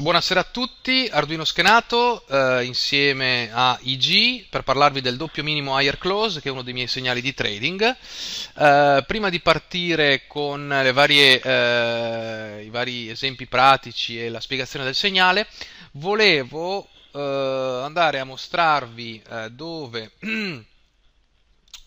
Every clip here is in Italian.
Buonasera a tutti, Arduino Schenato eh, insieme a IG per parlarvi del doppio minimo higher close che è uno dei miei segnali di trading. Eh, prima di partire con varie, eh, i vari esempi pratici e la spiegazione del segnale, volevo eh, andare a mostrarvi eh, dove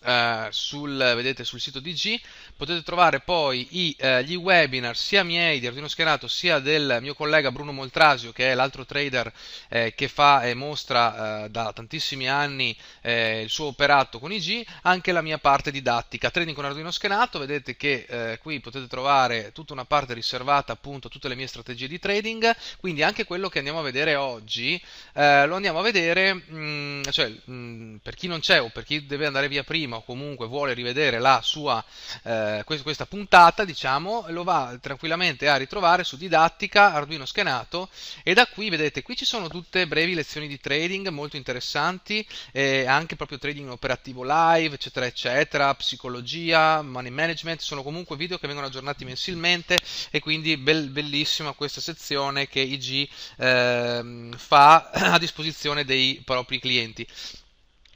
eh, sul, vedete, sul sito di IG Potete trovare poi i, eh, gli webinar sia miei di Arduino Schierato sia del mio collega Bruno Moltrasio, che è l'altro trader eh, che fa e mostra eh, da tantissimi anni eh, il suo operato con IG, anche la mia parte didattica. Trading con Arduino Schierato, vedete che eh, qui potete trovare tutta una parte riservata appunto a tutte le mie strategie di trading, quindi anche quello che andiamo a vedere oggi eh, lo andiamo a vedere, mh, mm, cioè, mh, mm, per chi non c'è o per chi deve andare via prima o comunque vuole rivedere la sua eh, eh, questa puntata, diciamo, lo va tranquillamente a ritrovare su didattica Arduino Schenato e da qui vedete qui ci sono tutte brevi lezioni di trading molto interessanti, eh, anche proprio trading operativo live, eccetera eccetera, psicologia, money management, sono comunque video che vengono aggiornati mensilmente e quindi bel, bellissima questa sezione che IG eh, fa a disposizione dei propri clienti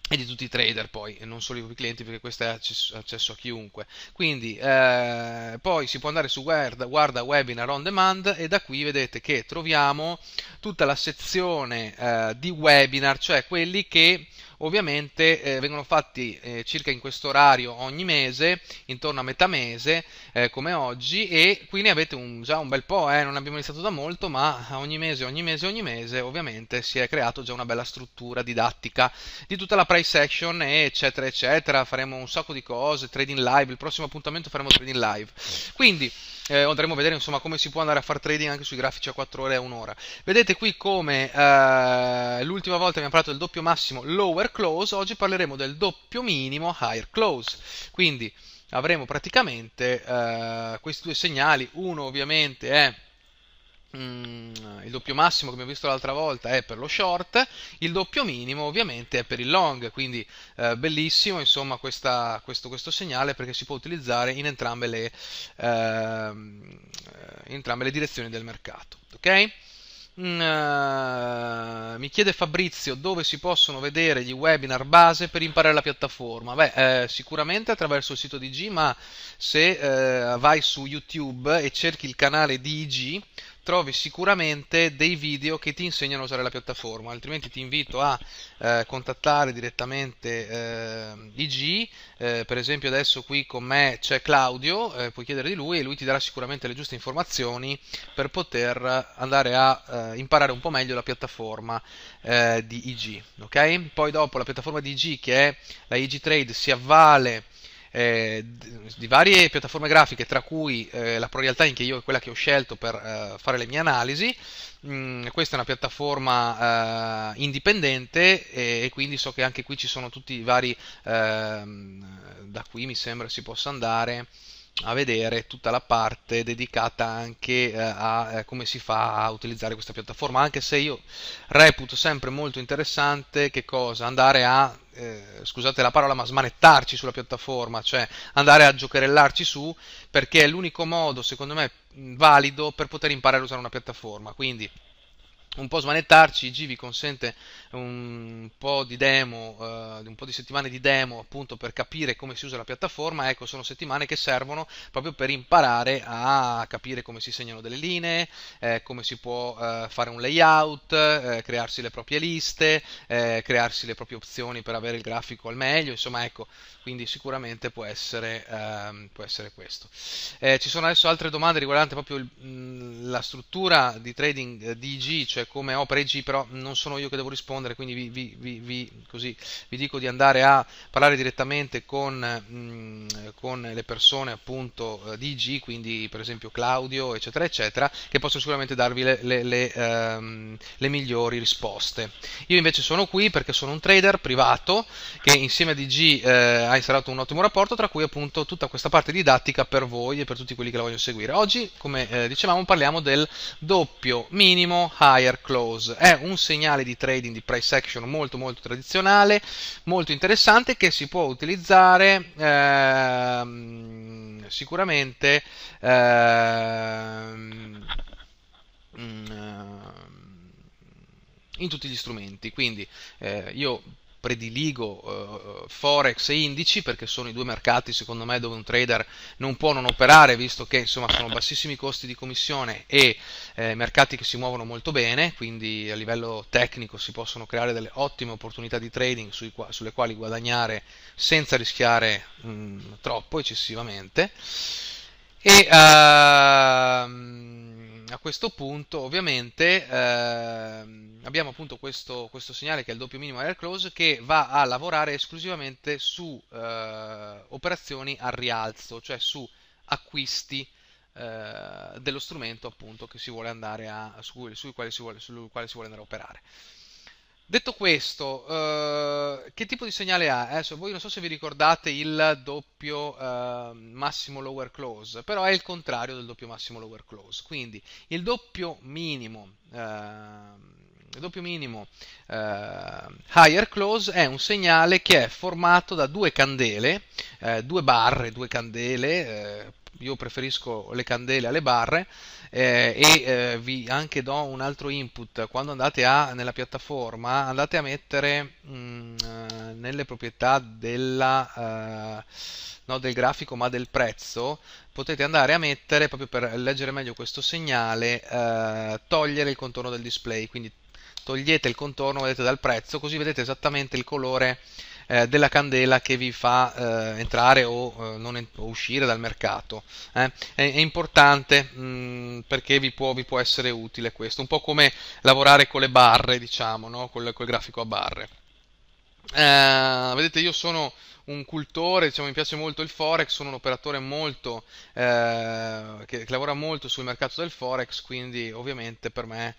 e di tutti i trader poi, e non solo i clienti perché questo è accesso a chiunque. Quindi eh, poi si può andare su guarda, guarda, webinar on demand e da qui vedete che troviamo tutta la sezione eh, di webinar, cioè quelli che Ovviamente eh, vengono fatti eh, circa in questo orario ogni mese, intorno a metà mese, eh, come oggi, e qui ne avete un, già un bel po', eh, non abbiamo iniziato da molto, ma ogni mese, ogni mese, ogni mese, ovviamente si è creato già una bella struttura didattica di tutta la price action, eccetera, eccetera. Faremo un sacco di cose, trading live, il prossimo appuntamento faremo trading live. Quindi eh, andremo a vedere insomma come si può andare a fare trading anche sui grafici a 4 ore e 1 ora. Vedete qui come eh, l'ultima volta abbiamo parlato del doppio massimo lower lower close, oggi parleremo del doppio minimo higher close. Quindi avremo praticamente eh, questi due segnali, uno ovviamente è mm, il doppio massimo come abbiamo visto l'altra volta è per lo short, il doppio minimo ovviamente è per il long, quindi eh, bellissimo insomma questa, questo, questo, segnale perché si può utilizzare in entrambe le, ehm, eh, in entrambe le direzioni del mercato. Okay? Mm, eh, mi chiede Fabrizio dove si possono vedere gli webinar base per imparare la piattaforma. Beh, eh, sicuramente attraverso il sito di IG, ma se eh, vai su YouTube e cerchi il canale di IG, trovi sicuramente dei video che ti insegnano a usare la piattaforma, altrimenti ti invito a eh, contattare direttamente eh, IG, eh, per esempio adesso qui con me c'è Claudio, eh, puoi chiedere di lui e lui ti darà sicuramente le giuste informazioni per poter andare a eh, imparare un po' meglio la piattaforma eh, di IG, ok? Poi dopo la piattaforma di IG che è la IG Trade si avvale eh, di varie piattaforme grafiche, tra cui eh, la ProRealTime, che io è quella che ho scelto per eh, fare le mie analisi. Mm, questa è una piattaforma eh, indipendente e, e, quindi so che anche qui ci sono tutti i vari... Ehm, da qui mi sembra si possa andare a vedere tutta la parte dedicata anche eh, a eh, come si fa a utilizzare questa piattaforma, anche se io reputo sempre molto interessante che cosa? Andare a, eh, scusate la parola, ma smanettarci sulla piattaforma, cioè andare a giocherellarci su, perché è l'unico modo, secondo me, valido per poter imparare a usare una piattaforma. Quindi un po' smanettarci, G vi consente un po' di demo, uh, un po' di settimane di demo appunto per capire come si usa la piattaforma, ecco sono settimane che servono proprio per imparare a capire come si segnano delle linee, eh, come si può eh, fare un layout, eh, crearsi le proprie liste, eh, crearsi le proprie opzioni per avere il grafico al meglio, insomma ecco, quindi sicuramente può essere, ehm, può essere questo. Eh, ci sono adesso altre domande riguardanti proprio il, mh, mm, la struttura di trading di G, cioè dice come opera IG, però non sono io che devo rispondere, quindi vi, vi, vi, così, vi dico di andare a parlare direttamente con, mh, mm, con le persone appunto eh, di G, quindi per esempio Claudio, eccetera, eccetera, che possono sicuramente darvi le, le, le, ehm, le migliori risposte. Io invece sono qui perché sono un trader privato che insieme a DG eh, ha instaurato un ottimo rapporto, tra cui appunto tutta questa parte didattica per voi e per tutti quelli che la vogliono seguire. Oggi, come eh, dicevamo, parliamo del doppio minimo higher Higher Close è un segnale di trading di price action molto molto tradizionale, molto interessante che si può utilizzare ehm, sicuramente ehm, mm, ehm in tutti gli strumenti. Quindi eh, io prediligo eh, eh, Forex e indici perché sono i due mercati secondo me dove un trader non può non operare visto che insomma sono bassissimi costi di commissione e eh, mercati che si muovono molto bene, quindi a livello tecnico si possono creare delle ottime opportunità di trading sui, sulle quali guadagnare senza rischiare mh, mm, troppo eccessivamente. E, uh, Ehm, a questo punto ovviamente ehm, abbiamo appunto questo, questo, segnale che è il doppio minimo air close che va a lavorare esclusivamente su eh, operazioni al rialzo, cioè su acquisti eh, dello strumento appunto che si vuole andare a, su, su quale si vuole, sul quale si vuole andare a operare. Detto questo, eh, che tipo di segnale ha? Adesso eh, voi non so se vi ricordate il doppio eh, massimo lower close, però è il contrario del doppio massimo lower close. Quindi il doppio minimo, eh, il doppio minimo eh, higher close è un segnale che è formato da due candele, due barre, due candele io preferisco le candele alle barre eh, e eh, vi anche do un altro input quando andate a, nella piattaforma andate a mettere mh, mm, nelle proprietà della, eh, no, del grafico ma del prezzo potete andare a mettere proprio per leggere meglio questo segnale eh, togliere il contorno del display quindi togliete il contorno vedete dal prezzo così vedete esattamente il colore eh, della candela che vi fa eh, entrare o, eh, en- o, uscire dal mercato. Eh. È, è, importante mh, perché vi può, vi può, essere utile questo, un po' come lavorare con le barre, diciamo, no? col, col grafico a barre. Eh, vedete, io sono un cultore, diciamo, mi piace molto il Forex, sono un operatore molto, eh, che, che, lavora molto sul mercato del Forex, quindi ovviamente per me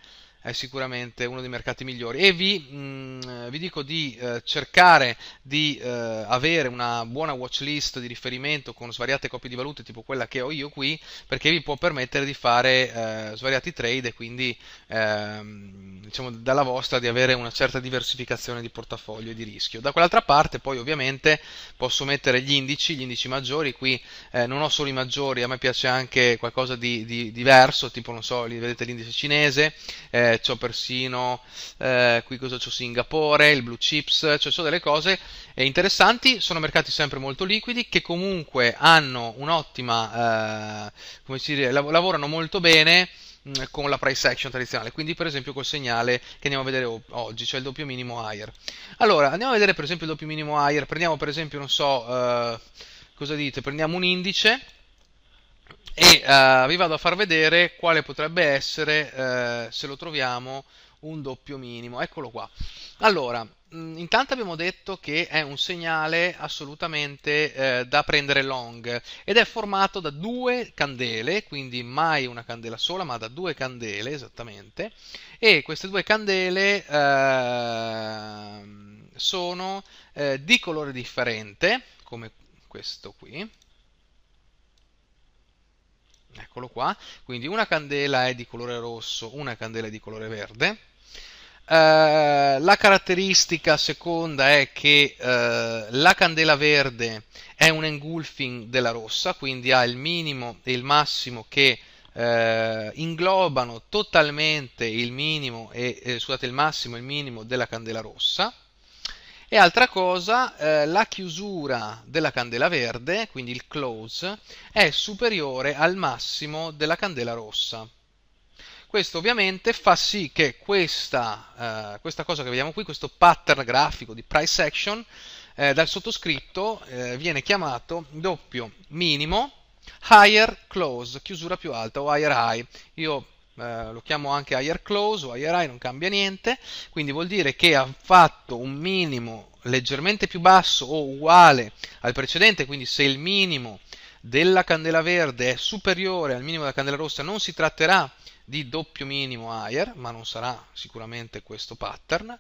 è sicuramente uno dei mercati migliori e vi, mh, mm, vi dico di eh, cercare di eh, avere una buona watch list di riferimento con svariate copie di valute tipo quella che ho io qui perché vi può permettere di fare eh, svariati trade e quindi ehm, diciamo dalla vostra di avere una certa diversificazione di portafoglio e di rischio. Da quell'altra parte poi ovviamente posso mettere gli indici, gli indici maggiori, qui eh, non ho solo i maggiori, a me piace anche qualcosa di, di diverso, tipo non so, vedete l'indice cinese, eh, eh, ho persino eh, qui cosa c'ho Singapore, il Blue Chips, cioè ho delle cose eh, interessanti, sono mercati sempre molto liquidi che comunque hanno un'ottima, eh, come si dice, lav- lavorano molto bene mm, con la price action tradizionale, quindi per esempio col segnale che andiamo a vedere oggi, cioè il doppio minimo higher. Allora, andiamo a vedere per esempio il doppio minimo higher, prendiamo per esempio, non so, eh, cosa dite, prendiamo un indice, e uh, vi vado a far vedere quale potrebbe essere, uh, se lo troviamo, un doppio minimo. Eccolo qua. Allora, mh, intanto abbiamo detto che è un segnale assolutamente uh, da prendere long ed è formato da due candele, quindi mai una candela sola, ma da due candele esattamente. E queste due candele ehm, sono di colore differente, come questo qui eccolo qua, quindi una candela è di colore rosso, una candela è di colore verde. Uh, la caratteristica seconda è che uh, la candela verde è un engulfing della rossa, quindi ha il minimo e il massimo che uh, inglobano totalmente il minimo e eh, scusate il massimo e il minimo della candela rossa. E altra cosa, eh, la chiusura della candela verde, quindi il close, è superiore al massimo della candela rossa. Questo ovviamente fa sì che questa, eh, questa cosa che vediamo qui, questo pattern grafico di price action, eh, dal sottoscritto eh, viene chiamato doppio minimo, higher close, chiusura più alta o higher high. Io eh, lo chiamo anche higher close o higher high, non cambia niente, quindi vuol dire che ha fatto un minimo leggermente più basso o uguale al precedente, quindi se il minimo della candela verde è superiore al minimo della candela rossa non si tratterà di doppio minimo higher, ma non sarà sicuramente questo pattern,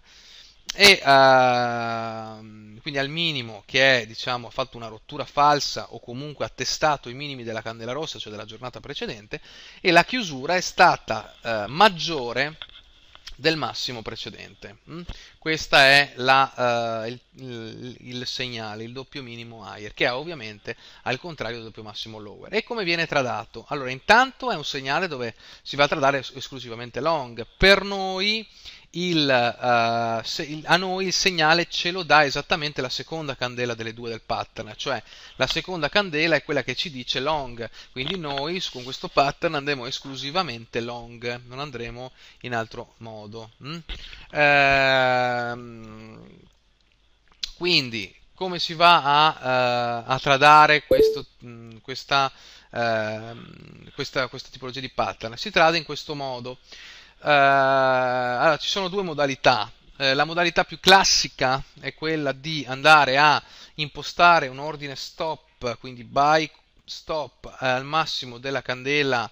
e uh, quindi al minimo che è, diciamo, ha fatto una rottura falsa o comunque ha testato i minimi della candela rossa, cioè della giornata precedente, e la chiusura è stata uh, maggiore del massimo precedente. Mm? Questo è la, uh, il, il, il, segnale, il doppio minimo higher, che è ovviamente al contrario del doppio massimo lower. E come viene tradato? Allora, intanto è un segnale dove si va a tradare esclusivamente long. Per noi il, uh, se, il, a noi il segnale ce lo dà esattamente la seconda candela delle due del pattern, cioè la seconda candela è quella che ci dice long, quindi noi con questo pattern andremo esclusivamente long, non andremo in altro modo. Mm? Ehm, quindi come si va a, uh, a tradare questo, mh, mm, questa, uh, questa, questa tipologia di pattern? Si trada in questo modo. Eh, allora, ci sono due modalità. Eh, la modalità più classica è quella di andare a impostare un ordine stop, quindi buy stop eh, al massimo della candela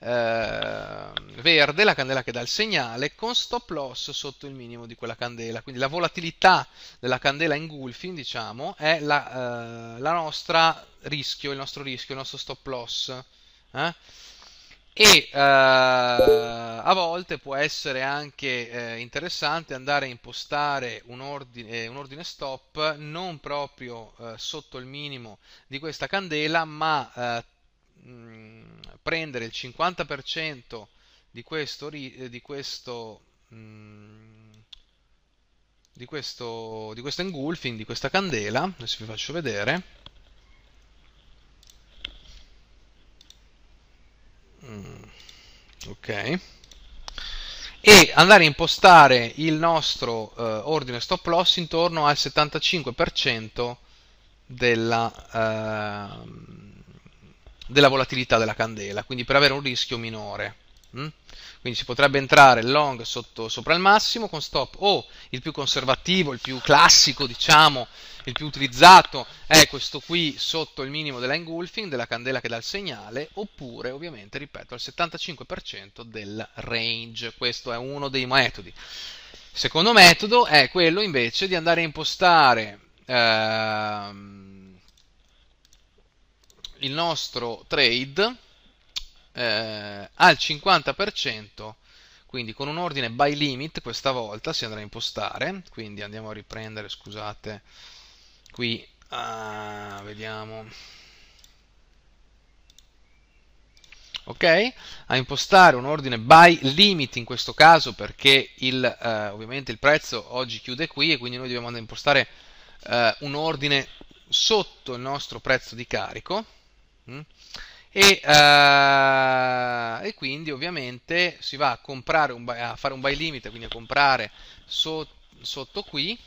eh, verde, la candela che dà il segnale, con stop loss sotto il minimo di quella candela. Quindi la volatilità della candela engulfing, diciamo, è la, eh, la nostra rischio, il nostro rischio, il nostro stop loss. Eh? e uh, a volte può essere anche eh, interessante andare a impostare un ordine, eh, un ordine stop non proprio eh, sotto il minimo di questa candela ma eh, mh, mm, prendere il 50% di questo, eh, di questo mh, mm, di questo, di questo engulfing, di questa candela, adesso vi faccio vedere, Mm, ok e andare a impostare il nostro eh, ordine stop loss intorno al 75% della, eh, della, volatilità della candela, quindi per avere un rischio minore. Mm? Quindi si potrebbe entrare long sotto, sopra il massimo con stop o il più conservativo, il più classico, diciamo, il più utilizzato è questo qui sotto il minimo della engulfing, della candela che dà il segnale, oppure ovviamente, ripeto, al 75% del range, questo è uno dei metodi. Il secondo metodo è quello invece di andare a impostare ehm, il nostro trade eh, al 50%, quindi con un ordine by limit questa volta si andrà a impostare, quindi andiamo a riprendere, scusate, qui ah, vediamo ok a impostare un ordine buy limit in questo caso perché il, eh, ovviamente il prezzo oggi chiude qui e quindi noi dobbiamo andare a impostare eh, un ordine sotto il nostro prezzo di carico mh? Mm? E, uh, e, quindi ovviamente si va a comprare un buy, a fare un buy limit quindi a comprare so, sotto qui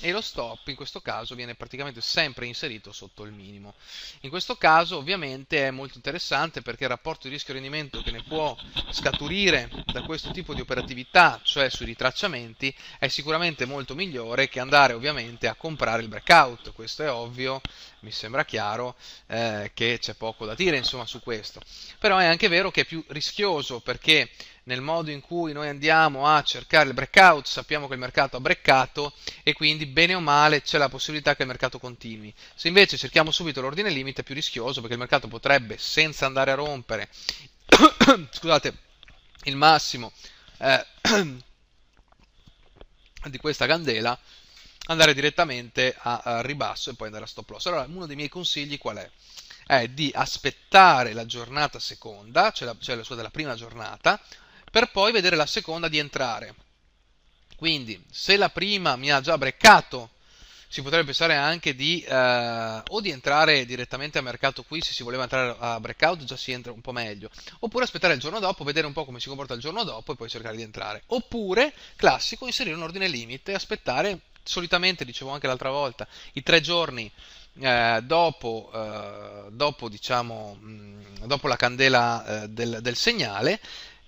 e lo stop in questo caso viene praticamente sempre inserito sotto il minimo. In questo caso ovviamente è molto interessante perché il rapporto di rischio-rendimento che ne può scaturire da questo tipo di operatività, cioè sui ritracciamenti, è sicuramente molto migliore che andare ovviamente a comprare il breakout, questo è ovvio, mi sembra chiaro eh, che c'è poco da dire insomma su questo, però è anche vero che è più rischioso perché nel modo in cui noi andiamo a cercare il breakout, sappiamo che il mercato ha breccato e quindi bene o male c'è la possibilità che il mercato continui. Se invece cerchiamo subito l'ordine limite è più rischioso perché il mercato potrebbe, senza andare a rompere, scusate, il massimo eh, di questa candela, andare direttamente a, a, ribasso e poi andare a stop loss. Allora, uno dei miei consigli qual è? È di aspettare la giornata seconda, cioè la, cioè la, cioè la prima giornata, per poi vedere la seconda di entrare. Quindi, se la prima mi ha già breccato, si potrebbe pensare anche di eh, o di entrare direttamente a mercato qui se si voleva entrare a breakout già si entra un po' meglio oppure aspettare il giorno dopo vedere un po' come si comporta il giorno dopo e poi cercare di entrare oppure classico inserire un ordine limite aspettare solitamente dicevo anche l'altra volta i tre giorni eh, dopo, eh, dopo, diciamo, mh, mm, dopo, la candela eh, del, del segnale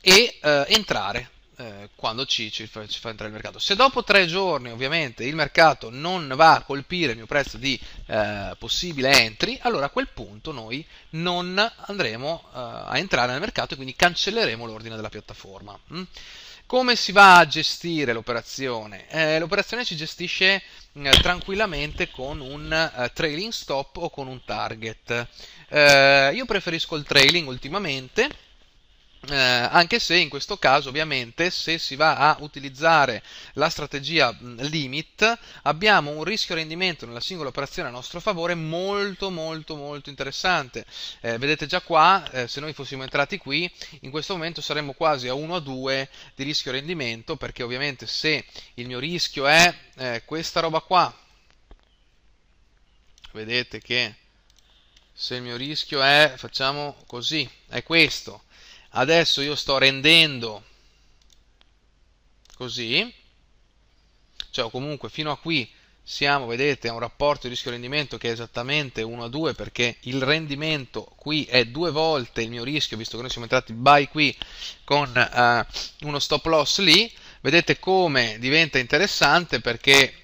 e eh, entrare eh, quando ci, ci, fa, ci, fa, entrare il mercato. Se dopo tre giorni ovviamente il mercato non va a colpire il mio prezzo di eh, possibile entry, allora a quel punto noi non andremo eh, a entrare nel mercato e quindi cancelleremo l'ordine della piattaforma. Mm? Come si va a gestire l'operazione? Eh, l'operazione si gestisce eh, tranquillamente con un eh, trailing stop o con un target. Eh, io preferisco il trailing ultimamente eh, anche se in questo caso ovviamente se si va a utilizzare la strategia mm, limit abbiamo un rischio rendimento nella singola operazione a nostro favore molto molto molto interessante eh, vedete già qua eh, se noi fossimo entrati qui in questo momento saremmo quasi a 1 a 2 di rischio rendimento perché ovviamente se il mio rischio è eh, questa roba qua vedete che se il mio rischio è facciamo così è questo adesso io sto rendendo così, cioè comunque fino a qui siamo, vedete, a un rapporto rischio-rendimento che è esattamente 1 a 2 perché il rendimento qui è due volte il mio rischio, visto che noi siamo entrati buy qui con uh, uno stop loss lì, vedete come diventa interessante perché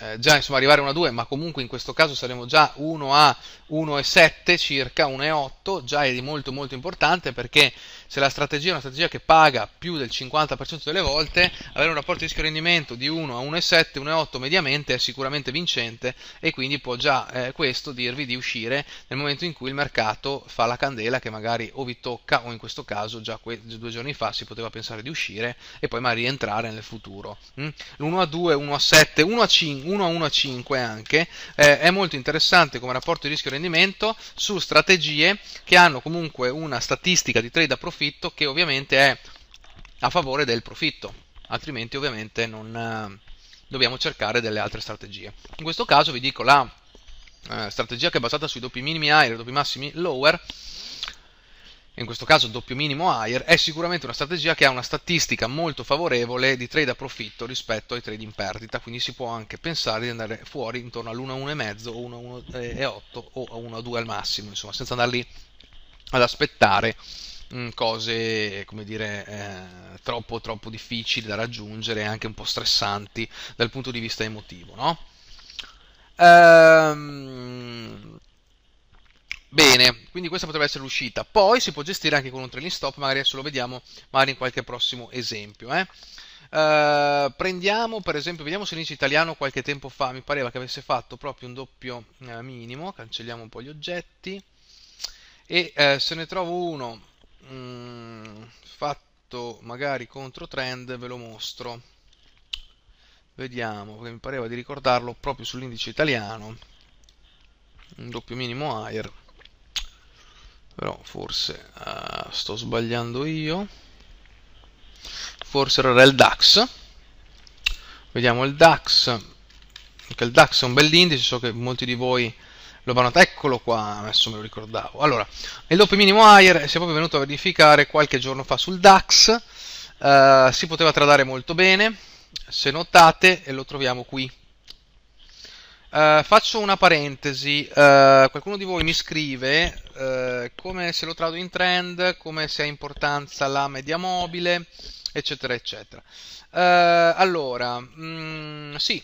eh, già insomma arrivare a 1 a 2, ma comunque in questo caso saremo già 1 a 1,7 circa, 1,8, già è molto molto importante perché se la strategia è una strategia che paga più del 50% delle volte, avere un rapporto di rischio-rendimento di 1 a 1,7, 1,8 mediamente è sicuramente vincente e quindi può già eh, questo dirvi di uscire nel momento in cui il mercato fa la candela che magari o vi tocca o in questo caso già que- due giorni fa si poteva pensare di uscire e poi magari rientrare nel futuro. Mm? L'1 a 2, 1 a 7, 1 a 5, 1 a 1 a 5 anche eh, è molto interessante come rapporto di rischio-rendimento su strategie che hanno comunque una statistica di trade approfondita profitto che ovviamente è a favore del profitto, altrimenti ovviamente non eh, dobbiamo cercare delle altre strategie. In questo caso vi dico la eh, strategia che è basata sui doppi minimi higher e doppi massimi lower, in questo caso doppio minimo higher, è sicuramente una strategia che ha una statistica molto favorevole di trade a profitto rispetto ai trade in perdita, quindi si può anche pensare di andare fuori intorno all'1,1,5 o 1,8 o a 1,2 al massimo, insomma, senza andare lì ad aspettare Mm, cose, come dire, eh, troppo, troppo difficili da raggiungere, e anche un po' stressanti dal punto di vista emotivo, no? Ehm... Bene, quindi questa potrebbe essere l'uscita. Poi si può gestire anche con un training stop, magari adesso lo vediamo magari in qualche prossimo esempio. Eh? Uh, prendiamo per esempio, vediamo se l'inizio italiano qualche tempo fa mi pareva che avesse fatto proprio un doppio uh, minimo, cancelliamo un po' gli oggetti e uh, se ne trovo uno mh, mm, fatto magari contro trend ve lo mostro vediamo perché mi pareva di ricordarlo proprio sull'indice italiano un doppio minimo higher però forse uh, sto sbagliando io forse era il DAX vediamo il DAX anche il DAX è un bell'indice so che molti di voi l'ho bannato, eccolo qua, adesso me lo ricordavo. Allora, nel doppio minimo higher si è proprio venuto a verificare qualche giorno fa sul DAX, eh, si poteva tradare molto bene, se notate lo troviamo qui. Eh, faccio una parentesi, eh, qualcuno di voi mi scrive eh, come se lo trado in trend, come se ha importanza la media mobile, eccetera, eccetera. Eh, allora, mh, mm, sì,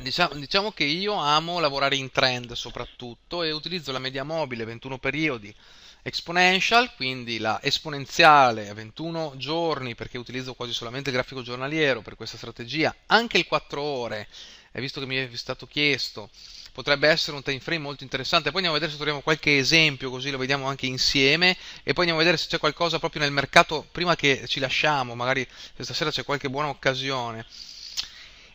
Diciamo, diciamo, che io amo lavorare in trend soprattutto e utilizzo la media mobile 21 periodi exponential, quindi la esponenziale a 21 giorni perché utilizzo quasi solamente il grafico giornaliero per questa strategia, anche il 4 ore, visto che mi è stato chiesto, potrebbe essere un time frame molto interessante. Poi andiamo a vedere se troviamo qualche esempio così lo vediamo anche insieme e poi andiamo a vedere se c'è qualcosa proprio nel mercato prima che ci lasciamo, magari stasera c'è qualche buona occasione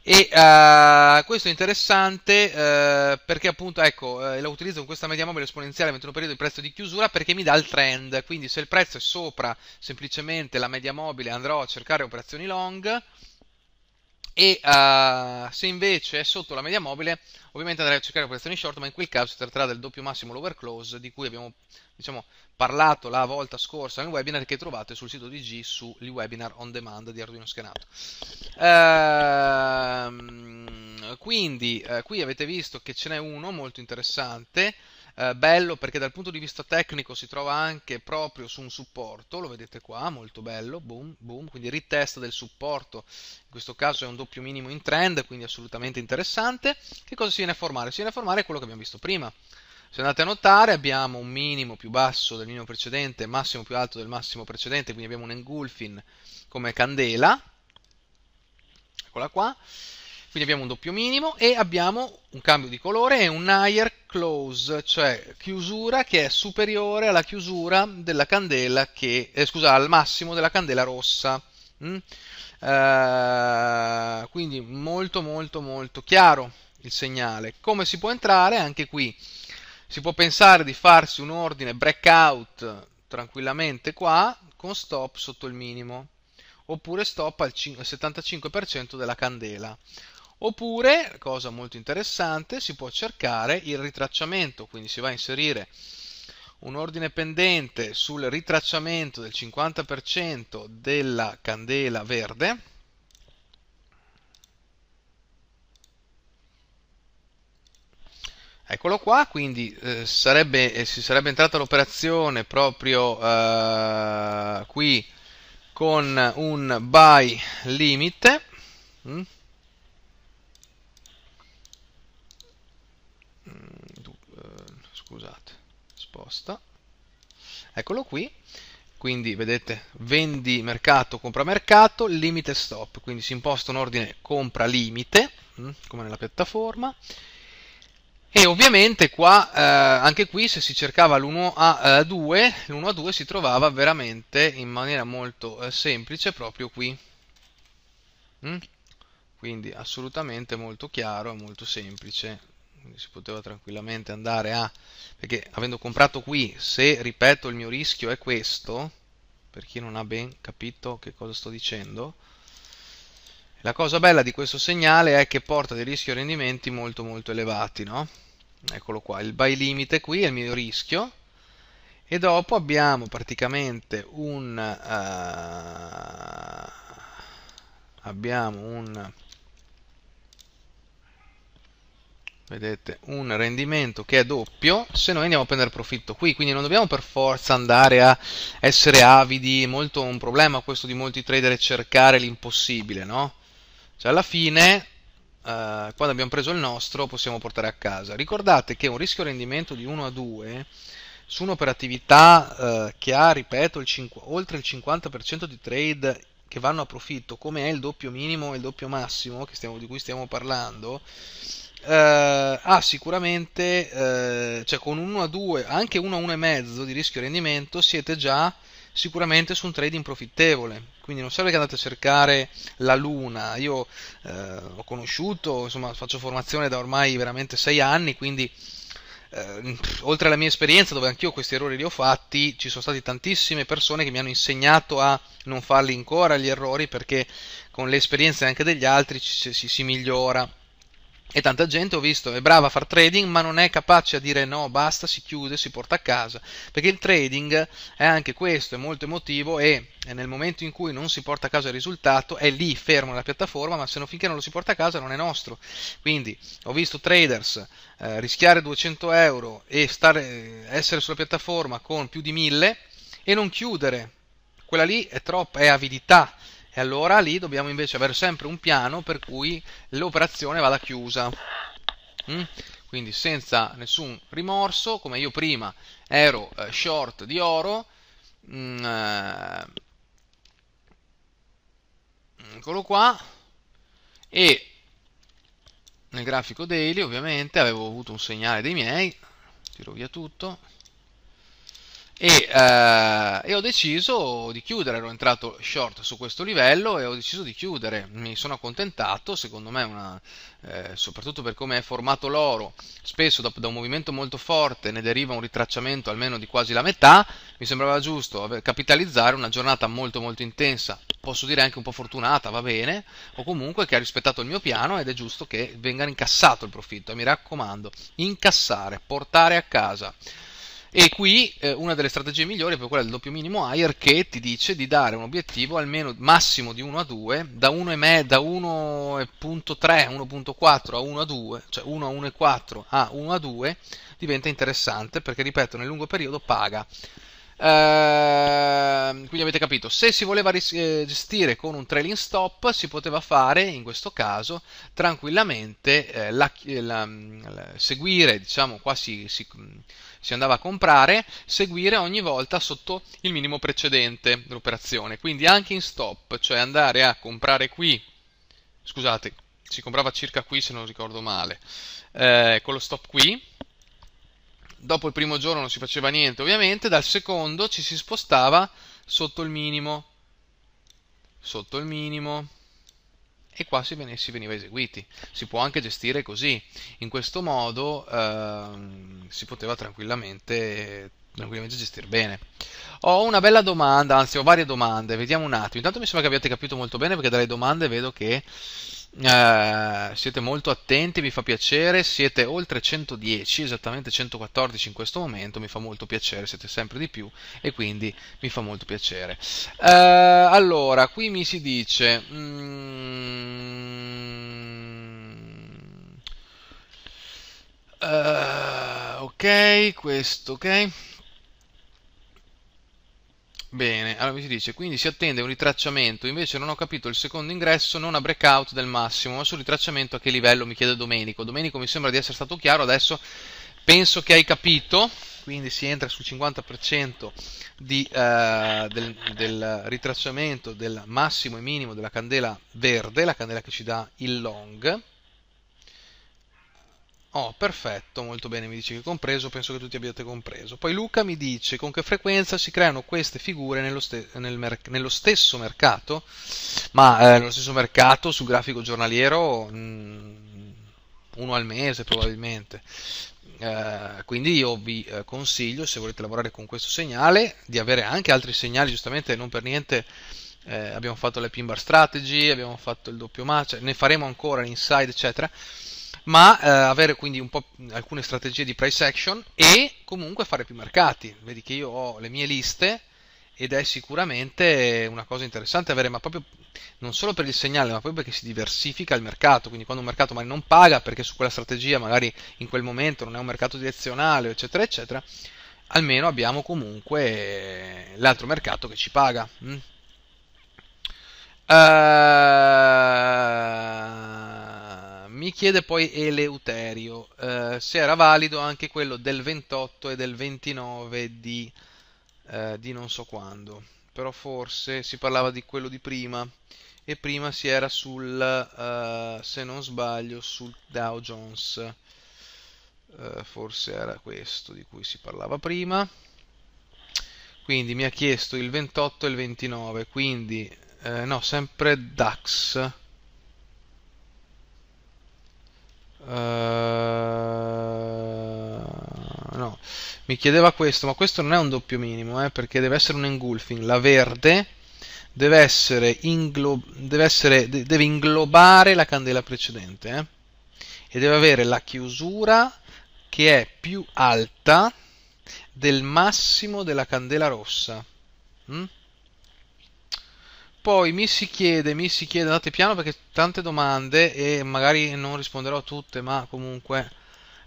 e uh, questo è interessante uh, perché appunto ecco, uh, la utilizzo con questa media mobile esponenziale mentre un periodo di prezzo di chiusura perché mi dà il trend, quindi se il prezzo è sopra semplicemente la media mobile andrò a cercare operazioni long e uh, se invece è sotto la media mobile ovviamente andrei a cercare operazioni short ma in quel caso si tratterà del doppio massimo lower close di cui abbiamo diciamo, parlato la volta scorsa nel webinar che trovate sul sito di G sugli webinar on demand di Arduino Schenato uh, ehm, quindi uh, qui avete visto che ce n'è uno molto interessante eh, bello perché dal punto di vista tecnico si trova anche proprio su un supporto, lo vedete qua, molto bello, boom, boom, quindi ritest del supporto, in questo caso è un doppio minimo in trend, quindi assolutamente interessante. Che cosa si viene a formare? Si viene a formare quello che abbiamo visto prima. Se andate a notare abbiamo un minimo più basso del minimo precedente, massimo più alto del massimo precedente, quindi abbiamo un engulfing come candela, eccola qua, quindi abbiamo un doppio minimo e abbiamo un cambio di colore e un higher close, cioè chiusura che è superiore alla chiusura della candela che, eh, scusa, al massimo della candela rossa. Mm? Uh, quindi molto molto molto chiaro il segnale. Come si può entrare? Anche qui si può pensare di farsi un ordine breakout tranquillamente qua con stop sotto il minimo oppure stop al 75% della candela. Oppure, cosa molto interessante, si può cercare il ritracciamento, quindi si va a inserire un ordine pendente sul ritracciamento del 50% della candela verde, Eccolo qua, quindi eh, sarebbe, eh, si sarebbe entrata l'operazione proprio eh, qui con un buy limit. Mm? scusate, sposta, eccolo qui, quindi vedete vendi mercato, compra mercato, limite stop, quindi si imposta un ordine compra limite, mm, come nella piattaforma, e ovviamente qua, eh, anche qui se si cercava l'1 a 2, eh, l'1 a 2 si trovava veramente in maniera molto eh, semplice proprio qui. Mm? Quindi assolutamente molto chiaro e molto semplice quindi si poteva tranquillamente andare a perché avendo comprato qui se ripeto il mio rischio è questo per chi non ha ben capito che cosa sto dicendo la cosa bella di questo segnale è che porta dei rischi rendimenti molto molto elevati no? eccolo qua il buy limite qui è il mio rischio e dopo abbiamo praticamente un uh, abbiamo un vedete, un rendimento che è doppio se noi andiamo a prendere profitto qui, quindi non dobbiamo per forza andare a essere avidi, è molto un problema questo di molti trader è cercare l'impossibile, no? Cioè alla fine, eh, quando abbiamo preso il nostro, possiamo portare a casa. Ricordate che un rischio rendimento di 1 a 2 su un'operatività eh, che ha, ripeto, il oltre il 50% di trade che vanno a profitto, come è il doppio minimo e il doppio massimo stiamo, di cui stiamo parlando, eh, ha sicuramente, eh, cioè con 1 a 2, anche 1 a 1,5 di rischio rendimento, siete già sicuramente su un trading profittevole. Quindi non serve che andate a cercare la luna. Io eh, ho conosciuto, insomma, faccio formazione da ormai veramente 6 anni, quindi eh, oltre alla mia esperienza, dove anch'io questi errori li ho fatti, ci sono state tantissime persone che mi hanno insegnato a non farli ancora gli errori perché con le esperienze anche degli altri ci, ci, si migliora. E tanta gente ho visto è brava a far trading, ma non è capace a dire no, basta, si chiude, si porta a casa. Perché il trading è anche questo, è molto emotivo e nel momento in cui non si porta a casa il risultato è lì fermo la piattaforma, ma se non finché non lo si porta a casa non è nostro. Quindi ho visto traders eh, rischiare 200 euro e stare, eh, essere sulla piattaforma con più di 1000 e non chiudere. Quella lì è troppa, è avidità e allora lì dobbiamo invece avere sempre un piano per cui l'operazione vada chiusa. Mm? Quindi senza nessun rimorso, come io prima ero eh, short di oro, mm, eh, eccolo qua, e nel grafico daily ovviamente avevo avuto un segnale dei miei, tiro via tutto, e, eh, e, ho deciso di chiudere, ero entrato short su questo livello e ho deciso di chiudere, mi sono accontentato, secondo me una, eh, soprattutto per come è formato l'oro, spesso da, da, un movimento molto forte ne deriva un ritracciamento almeno di quasi la metà, mi sembrava giusto capitalizzare una giornata molto molto intensa, posso dire anche un po' fortunata, va bene, o comunque che ha rispettato il mio piano ed è giusto che venga incassato il profitto, e mi raccomando, incassare, portare a casa. E qui eh, una delle strategie migliori è quella del doppio minimo higher che ti dice di dare un obiettivo almeno massimo di 1 a 2, da 1,3, 1.4 a 1 a 2, cioè 1 a 1,4 a 1 a 2, diventa interessante perché, ripeto, nel lungo periodo paga. Uh, quindi avete capito, se si voleva ris- eh, gestire con un trailing stop si poteva fare in questo caso tranquillamente eh, la, la, mm, la, seguire, diciamo qua si, si, si andava a comprare seguire ogni volta sotto il minimo precedente dell'operazione. Quindi anche in stop, cioè andare a comprare qui, scusate, si comprava circa qui se non ricordo male, eh, con lo stop qui. Dopo il primo giorno non si faceva niente, ovviamente, dal secondo ci si spostava sotto il minimo. Sotto il minimo e quasi si veniva eseguiti. Si può anche gestire così. In questo modo ehm, si poteva tranquillamente, tranquillamente gestire bene. Ho una bella domanda, anzi ho varie domande, vediamo un attimo. Intanto mi sembra che abbiate capito molto bene perché dalle domande vedo che eh, siete molto attenti, mi fa piacere, siete oltre 110, esattamente 114 in questo momento, mi fa molto piacere, siete sempre di più e quindi mi fa molto piacere. Uh, allora, qui mi si dice... Mm, uh, ok, questo, ok. Bene, allora mi si dice, quindi si attende un ritracciamento, invece non ho capito il secondo ingresso, non a breakout del massimo, ma sul ritracciamento a che livello, mi chiede Domenico. Domenico mi sembra di essere stato chiaro, adesso penso che hai capito, quindi si entra sul 50% di, eh, del, del ritracciamento del massimo e minimo della candela verde, la candela che ci dà il long, Oh, perfetto, molto bene, mi dice che è compreso, penso che tutti abbiate compreso. Poi Luca mi dice con che frequenza si creano queste figure nello, ste- nel mer- nello stesso mercato, ma eh, nello stesso mercato sul grafico giornaliero mh, mm, uno al mese probabilmente. Eh, quindi io vi eh, consiglio, se volete lavorare con questo segnale, di avere anche altri segnali, giustamente non per niente... Eh, abbiamo fatto le pin bar strategy, abbiamo fatto il doppio match, ne faremo ancora l'inside, eccetera ma eh, avere quindi un po' alcune strategie di price action e comunque fare più mercati. Vedi che io ho le mie liste ed è sicuramente una cosa interessante avere, ma proprio non solo per il segnale, ma proprio perché si diversifica il mercato, quindi quando un mercato magari non paga perché su quella strategia magari in quel momento non è un mercato direzionale, eccetera, eccetera, almeno abbiamo comunque l'altro mercato che ci paga. Mm. Uh mi chiede poi Eleuterio eh, se era valido anche quello del 28 e del 29 di, eh, di non so quando, però forse si parlava di quello di prima e prima si era sul, uh, se non sbaglio, sul Dow Jones, uh, forse era questo di cui si parlava prima. Quindi mi ha chiesto il 28 e il 29, quindi eh, no, sempre DAX Eh, no, mi chiedeva questo, ma questo non è un doppio minimo, eh, perché deve essere un engulfing. La verde deve essere, inglo- deve, essere de- deve inglobare la candela precedente eh, e deve avere la chiusura che è più alta del massimo della candela rossa. Mm? poi mi si chiede, mi si chiede, andate piano perché tante domande e magari non risponderò a tutte, ma comunque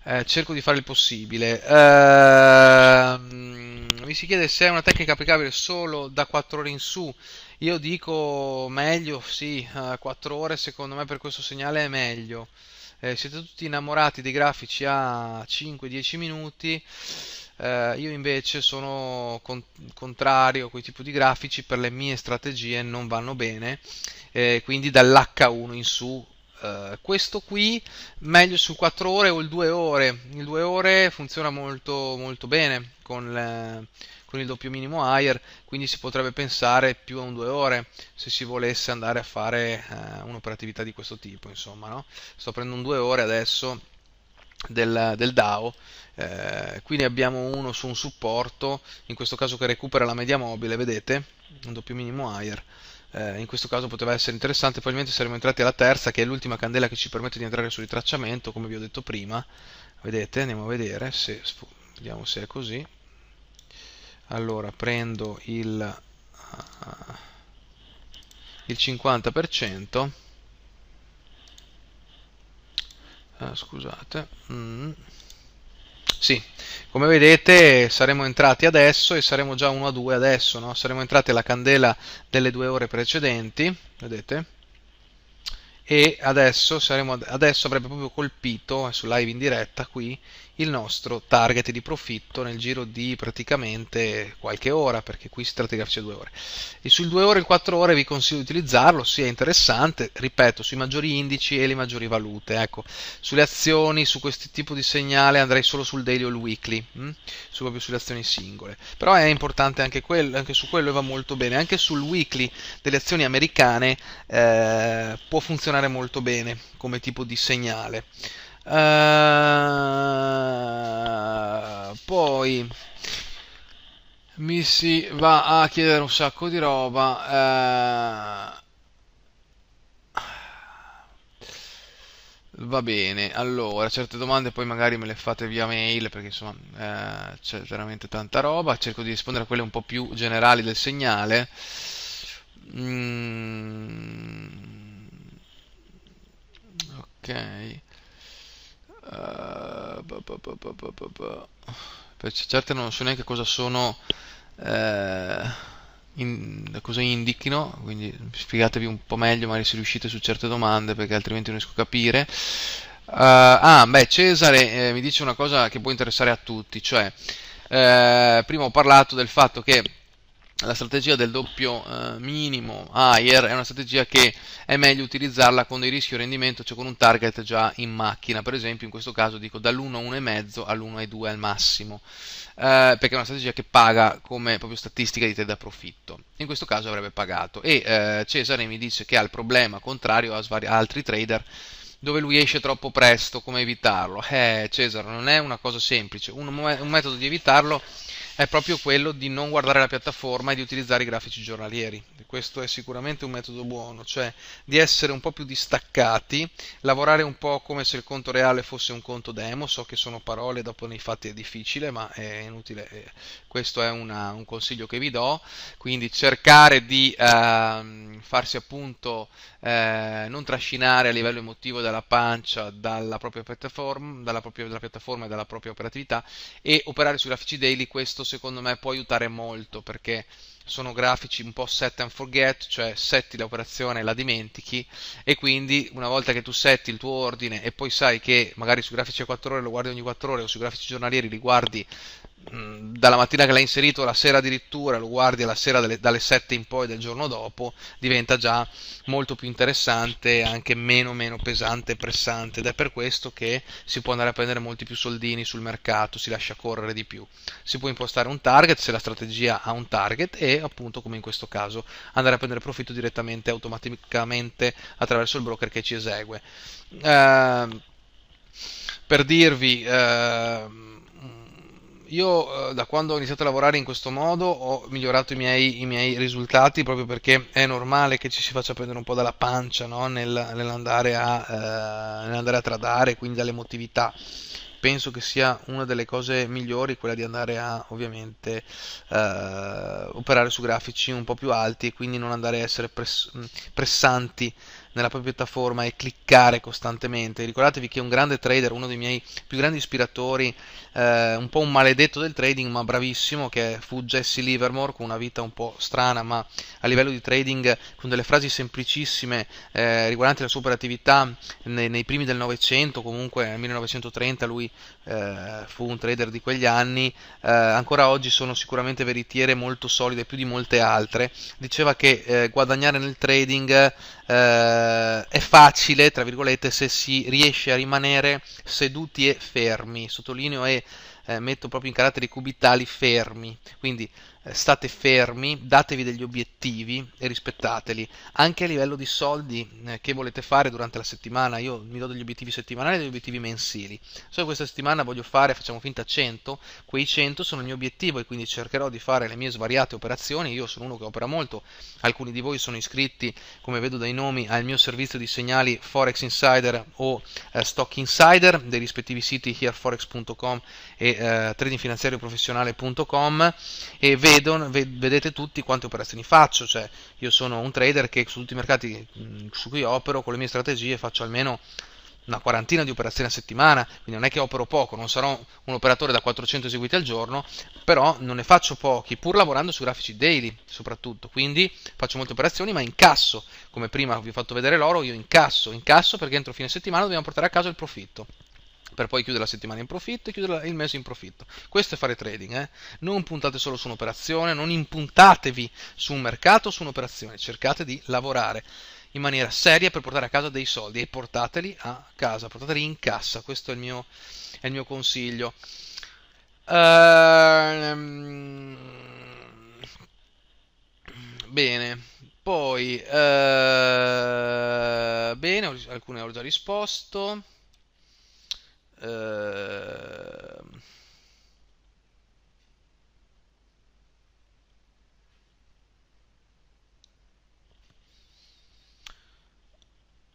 eh, cerco di fare il possibile. Eh, mi si chiede se è una tecnica applicabile solo da 4 ore in su. Io dico meglio, sì, 4 eh, ore secondo me per questo segnale è meglio. Eh, siete tutti innamorati dei grafici a 5-10 minuti eh, io invece sono con- contrario a quei tipi di grafici per le mie strategie non vanno bene eh, quindi dall'H1 in su Uh, questo qui meglio su 4 ore o il 2 ore il 2 ore funziona molto molto bene con, le, eh, con, il doppio minimo higher quindi si potrebbe pensare più a un 2 ore se si volesse andare a fare uh, un'operatività di questo tipo insomma no? sto prendendo un 2 ore adesso del, del DAO eh, qui ne abbiamo uno su un supporto in questo caso che recupera la media mobile vedete un doppio minimo higher eh, in questo caso poteva essere interessante probabilmente saremmo entrati alla terza che è l'ultima candela che ci permette di entrare sul ritracciamento come vi ho detto prima vedete andiamo a vedere se vediamo se è così allora prendo il, uh, il 50% Ah, scusate mm. sì, come vedete saremo entrati adesso e saremo già 1 a 2 adesso, no? saremo entrati alla candela delle due ore precedenti, vedete? e adesso, saremo, adesso, avrebbe proprio colpito, adesso eh, live in diretta qui, il nostro target di profitto nel giro di praticamente qualche ora, perché qui si tratta di grafici a due ore. E sul due ore e il 4 ore vi consiglio di utilizzarlo, sì interessante, ripeto, sui maggiori indici e le maggiori valute. Ecco, sulle azioni, su questo tipo di segnale andrei solo sul daily o il weekly, mh? Hm? su, proprio sulle azioni singole. Però è importante anche, quello, anche su quello va molto bene. Anche sul weekly delle azioni americane eh, può funzionare molto bene come tipo di segnale. Uh, poi mi si va a chiedere un sacco di roba. Uh, va bene, allora, certe domande poi magari me le fate via mail perché insomma uh, c'è veramente tanta roba. Cerco di rispondere a quelle un po' più generali del segnale. Mm, ok uh, certe non so neanche cosa sono eh, in, cosa indichino, quindi spiegatevi un po' meglio magari se riuscite su certe domande perché altrimenti non riesco a capire. Uh, ah, beh, Cesare eh, mi dice una cosa che può interessare a tutti, cioè eh, prima ho parlato del fatto che la strategia del doppio eh, minimo higher è una strategia che è meglio utilizzarla con dei rischi o rendimento, cioè con un target già in macchina, per esempio in questo caso dico dall'1 1,5 all'1,2 al massimo, eh, perché è una strategia che paga come proprio statistica di te da profitto, in questo caso avrebbe pagato e eh, Cesare mi dice che ha il problema contrario a, a altri trader dove lui esce troppo presto, come evitarlo? Eh Cesare, non è una cosa semplice, un, un metodo di evitarlo è proprio quello di non guardare la piattaforma e di utilizzare i grafici giornalieri. Questo è sicuramente un metodo buono, cioè di essere un po' più distaccati, lavorare un po' come se il conto reale fosse un conto demo, so che sono parole, dopo nei fatti è difficile, ma è inutile, eh, questo è una, un consiglio che vi do, quindi cercare di eh, farsi appunto eh, non trascinare a livello emotivo dalla pancia, dalla propria piattaforma, dalla propria, dalla piattaforma e dalla propria operatività e operare sui grafici daily, questo secondo me può aiutare molto perché sono grafici un po' set and forget, cioè setti l'operazione e la dimentichi e quindi una volta che tu setti il tuo ordine e poi sai che magari sui grafici a 4 ore lo guardi ogni 4 ore o sui grafici giornalieri li guardi dalla mattina che l'hai inserito la sera addirittura lo guardi alla sera delle, dalle 7 in poi del giorno dopo diventa già molto più interessante anche meno meno pesante e pressante ed è per questo che si può andare a prendere molti più soldini sul mercato si lascia correre di più si può impostare un target se la strategia ha un target e appunto come in questo caso andare a prendere profitto direttamente automaticamente attraverso il broker che ci esegue. Eh, per dirvi, ehm, eh, io da quando ho iniziato a lavorare in questo modo ho migliorato i miei, i miei, risultati proprio perché è normale che ci si faccia prendere un po' dalla pancia no? Nel, nell'andare, a, eh, nell'andare a tradare, quindi dall'emotività penso che sia una delle cose migliori quella di andare a ovviamente eh, operare su grafici un po' più alti e quindi non andare a essere press- pressanti nella propria piattaforma e cliccare costantemente. Ricordatevi che un grande trader, uno dei miei più grandi ispiratori, eh, un po' un maledetto del trading, ma bravissimo, che fu Jesse Livermore, con una vita un po' strana, ma a livello di trading con delle frasi semplicissime eh, riguardanti la sua operatività nei, nei primi del Novecento, comunque nel 1930 lui eh, fu un trader di quegli anni, eh, ancora oggi sono sicuramente veritiere molto solide, più di molte altre. Diceva che eh, guadagnare nel trading eh, eh, è facile, tra virgolette, se si riesce a rimanere seduti e fermi, sottolineo e eh, metto proprio in caratteri cubitali fermi, quindi eh, state fermi, datevi degli obiettivi e rispettateli, anche a livello di soldi eh, che volete fare durante la settimana, io mi do degli obiettivi settimanali e degli obiettivi mensili, solo questa settimana voglio fare, facciamo finta 100, quei 100 sono il mio obiettivo e quindi cercherò di fare le mie svariate operazioni, io sono uno che opera molto, alcuni di voi sono iscritti, come vedo dai nomi, al mio servizio di segnali Forex Insider o eh, Stock Insider, dei rispettivi siti hereforex.com e eh, tradingfinanziarioprofessionale.com e vedo, vedete tutti quante operazioni faccio, cioè io sono un trader che su tutti i mercati mm, su cui opero con le mie strategie faccio almeno una quarantina di operazioni a settimana, quindi non è che opero poco, non sarò un operatore da 400 eseguiti al giorno, però non ne faccio pochi, pur lavorando sui grafici daily soprattutto, quindi faccio molte operazioni ma incasso, come prima vi ho fatto vedere l'oro, io incasso, incasso perché entro fine settimana dobbiamo portare a casa il profitto per poi chiudere la settimana in profitto e chiudere il mese in profitto. Questo è fare trading, eh? non puntate solo su un'operazione, non impuntatevi su un mercato o su un'operazione, cercate di lavorare in maniera seria per portare a casa dei soldi e portateli a casa, portateli in cassa, questo è il mio, è il mio consiglio. Uh, bene, poi uh, bene, alcune ho già risposto eh,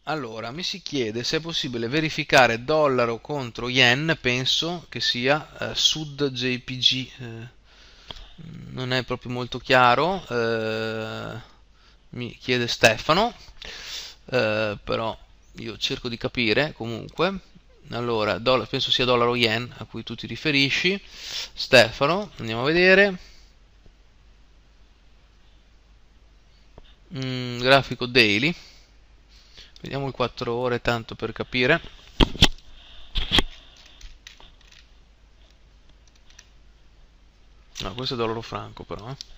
Allora, mi si chiede se è possibile verificare dollaro contro yen, penso che sia eh, sud JPG, eh, non è proprio molto chiaro, eh, mi chiede Stefano, eh, però io cerco di capire comunque allora doll- penso sia dollaro yen a cui tu ti riferisci Stefano andiamo a vedere mm, grafico daily vediamo il 4 ore tanto per capire no questo è dollaro franco però eh.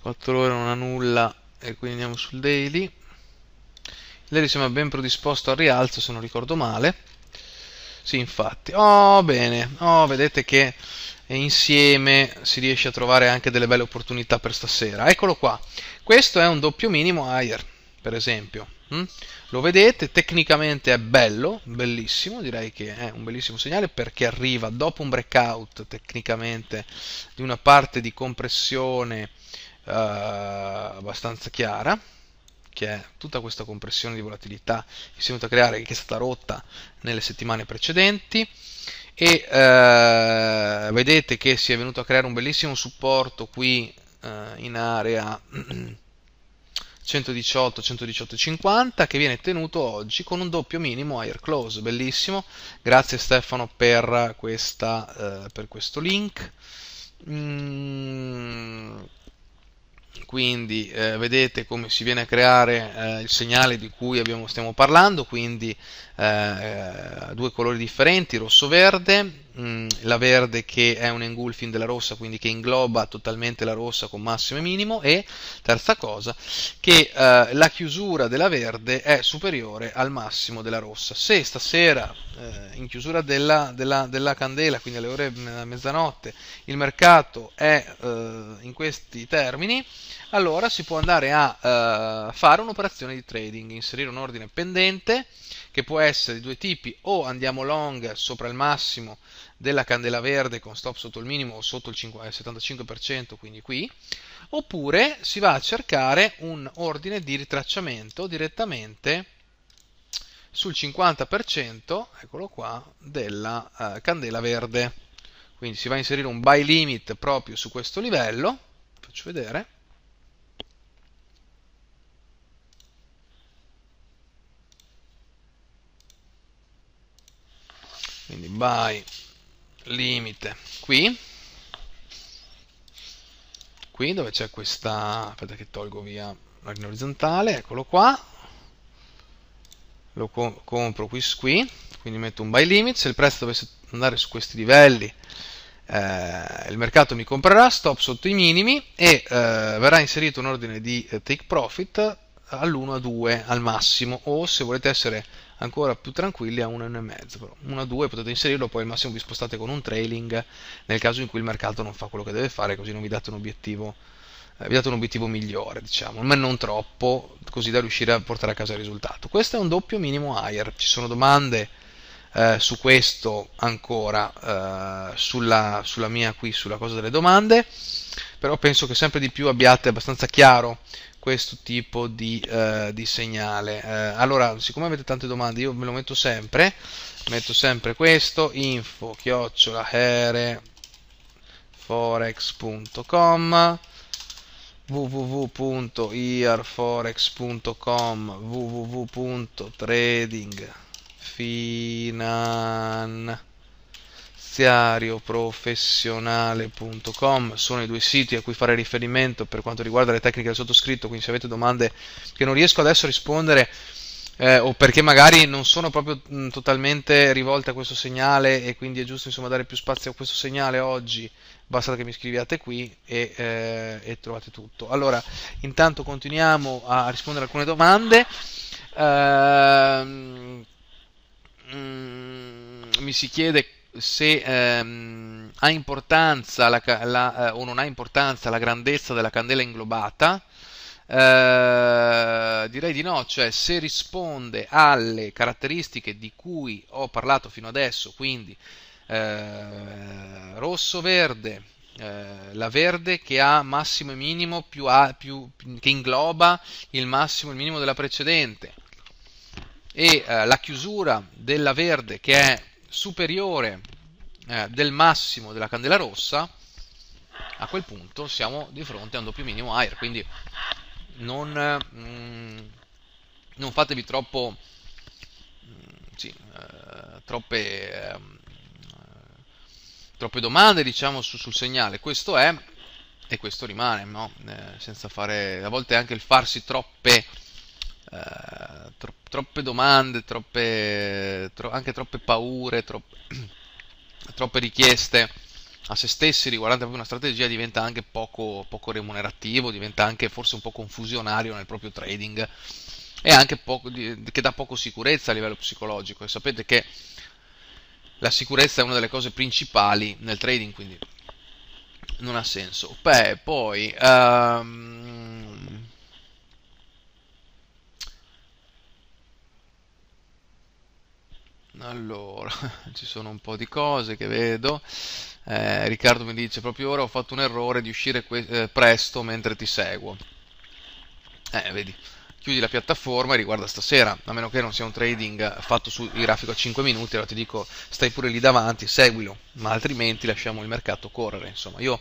Quattro ore non ha nulla e quindi andiamo sul daily il daily sembra ben predisposto al rialzo se non ricordo male sì infatti oh bene oh vedete che insieme si riesce a trovare anche delle belle opportunità per stasera eccolo qua questo è un doppio minimo higher per esempio mm? lo vedete tecnicamente è bello bellissimo direi che è un bellissimo segnale perché arriva dopo un breakout tecnicamente di una parte di compressione eh, abbastanza chiara, che è tutta questa compressione di volatilità che si è venuta a creare, che è stata rotta nelle settimane precedenti, e eh, vedete che si è venuto a creare un bellissimo supporto qui eh, in area 118 118,50 che viene tenuto oggi con un doppio minimo air close, bellissimo. Grazie Stefano per, questa, eh, per questo link. Mm, quindi eh, vedete come si viene a creare eh, il segnale di cui abbiamo, stiamo parlando, quindi eh, eh due colori differenti, rosso-verde, Mm, la verde che è un engulfing della rossa, quindi che ingloba totalmente la rossa con massimo e minimo, e terza cosa, che eh, la chiusura della verde è superiore al massimo della rossa. Se stasera, eh, in chiusura della, della, della, candela, quindi alle ore mezzanotte, il mercato è eh, in questi termini, allora si può andare a eh, fare un'operazione di trading, inserire un ordine pendente, che può essere di due tipi, o andiamo long sopra il massimo della candela verde con stop sotto il minimo o sotto il 75%, eh, quindi qui, oppure si va a cercare un ordine di ritracciamento direttamente sul 50%, eccolo qua, della eh, candela verde. Quindi si va a inserire un buy limit proprio su questo livello, faccio vedere. Quindi buy limite qui qui dove c'è questa aspetta che tolgo via la linea orizzontale eccolo qua lo com compro qui, qui quindi metto un buy limit se il prezzo dovesse andare su questi livelli eh, il mercato mi comprerà stop sotto i minimi e eh, verrà inserito un ordine di eh, take profit all'1 a 2 al massimo o se volete essere ancora più tranquilli a 1,5 però 1 a 2 potete inserirlo poi al massimo vi spostate con un trailing nel caso in cui il mercato non fa quello che deve fare così non vi date un obiettivo eh, vi date un obiettivo migliore, diciamo, ma non troppo, così da riuscire a portare a casa il risultato. Questo è un doppio minimo higher. Ci sono domande eh, su questo ancora, eh, sulla, sulla, mia qui, sulla cosa delle domande, però penso che sempre di più abbiate abbastanza chiaro questo tipo di, eh, di segnale. Eh, allora, siccome avete tante domande, io ve lo metto sempre, metto sempre questo, info chiocciola hereforex.com www.earforex.com www.tradingfinan finanziarioprofessionale.com sono i due siti a cui fare riferimento per quanto riguarda le tecniche del sottoscritto, quindi se avete domande che non riesco adesso a rispondere eh, o perché magari non sono proprio mh, mm, totalmente rivolte a questo segnale e quindi è giusto insomma dare più spazio a questo segnale oggi, basta che mi scriviate qui e, eh, e trovate tutto. Allora, intanto continuiamo a rispondere a alcune domande. Ehm, mh, mm, mi si chiede se ehm, ha importanza la, la, eh, o non ha importanza la grandezza della candela inglobata, eh, direi di no, cioè se risponde alle caratteristiche di cui ho parlato fino adesso, quindi eh, rosso-verde, eh, la verde che ha massimo e minimo più, a, più che ingloba il massimo e il minimo della precedente e eh, la chiusura della verde che è superiore eh, del massimo della candela rossa, a quel punto siamo di fronte a un doppio minimo higher, quindi non, mm, non fatevi troppo, mm, sì, eh, troppe, eh, troppe, domande diciamo, su, sul segnale, questo è e questo rimane, no? Eh, senza fare, a volte anche il farsi troppe eh, tro- troppe domande, troppe, tro- anche troppe paure, troppe, troppe richieste a se stessi riguardante proprio una strategia diventa anche poco, poco, remunerativo, diventa anche forse un po' confusionario nel proprio trading e anche poco, che dà poco sicurezza a livello psicologico e sapete che la sicurezza è una delle cose principali nel trading quindi non ha senso. Beh, poi um, Allora, ci sono un po' di cose che vedo. Eh, Riccardo mi dice proprio ora ho fatto un errore di uscire eh, presto mentre ti seguo. Eh, vedi, chiudi la piattaforma e riguarda stasera, a meno che non sia un trading fatto sul grafico a 5 minuti, allora ti dico stai pure lì davanti, seguilo, ma altrimenti lasciamo il mercato correre. Insomma, io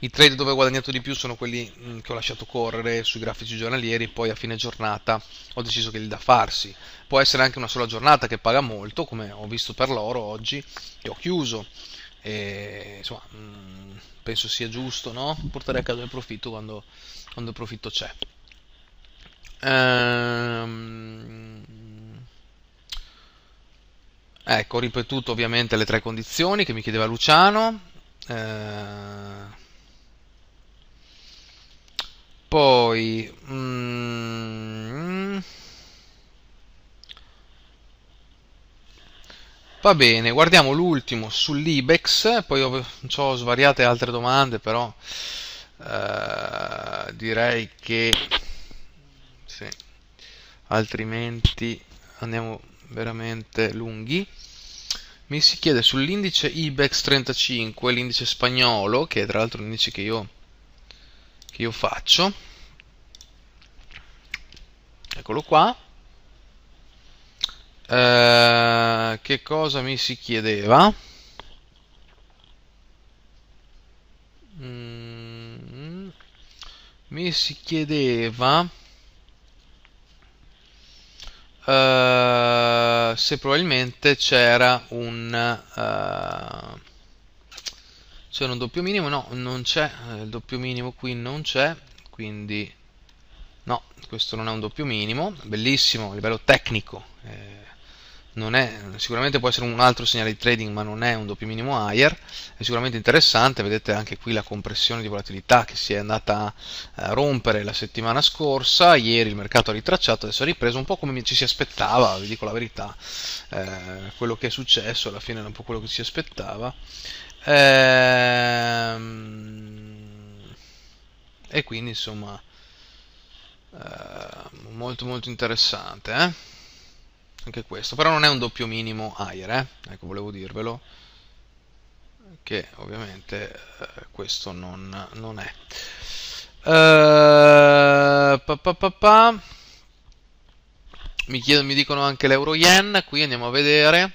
i trade dove ho guadagnato di più sono quelli mm, che ho lasciato correre sui grafici giornalieri, e poi a fine giornata ho deciso che li da farsi. Può essere anche una sola giornata che paga molto, come ho visto per l'oro oggi, e ho chiuso. E, insomma, mm, penso sia giusto no? portare a casa il profitto quando, quando il profitto c'è. Ehm... Ecco, ho ripetuto ovviamente le tre condizioni che mi chiedeva Luciano. Ehm... Poi... Mm, va bene, guardiamo l'ultimo sull'Ibex, poi ho, ho, svariate altre domande, però eh, direi che... Sì, altrimenti andiamo veramente lunghi. Mi si chiede sull'indice IBEX 35, l'indice spagnolo, che è tra l'altro un indice che io che io faccio, eccolo qua, eh, che cosa mi si chiedeva? Mm, mi si chiedeva eh, se probabilmente c'era un... Eh, c'è un doppio minimo no non c'è eh, il doppio minimo qui non c'è quindi no questo non è un doppio minimo bellissimo a livello tecnico eh, è, sicuramente può essere un altro segnale di trading ma non è un doppio minimo higher è sicuramente interessante vedete anche qui la compressione di volatilità che si è andata a rompere la settimana scorsa ieri il mercato ha ritracciato adesso ha ripreso un po' come ci si aspettava vi dico la verità eh, quello che è successo alla fine è un po' quello che ci si aspettava Ehm, e quindi insomma eh, molto molto interessante eh? anche questo però non è un doppio minimo air eh? ecco volevo dirvelo che ovviamente eh, questo non, non è ehm, pa, pa, pa, mi, chiedo, mi dicono anche l'euro yen qui andiamo a vedere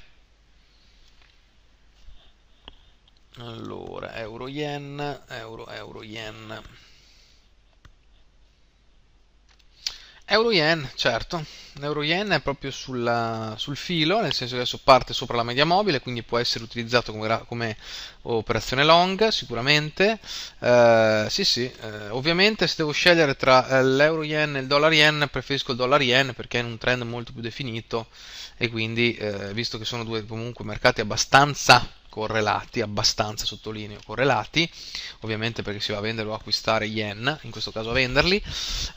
Allora, euro yen, euro euro yen. Euro yen, certo, l'euro yen è proprio sulla, sul filo, nel senso che adesso parte sopra la media mobile, quindi può essere utilizzato come, come operazione long sicuramente. Eh, sì, sì, eh, ovviamente se devo scegliere tra eh, l'euro yen e il dollaro yen, preferisco il dollaro yen perché è in un trend molto più definito e quindi, eh, visto che sono due comunque mercati abbastanza correlati, abbastanza sottolineo correlati, ovviamente perché si va a vendere o acquistare yen, in questo caso a venderli,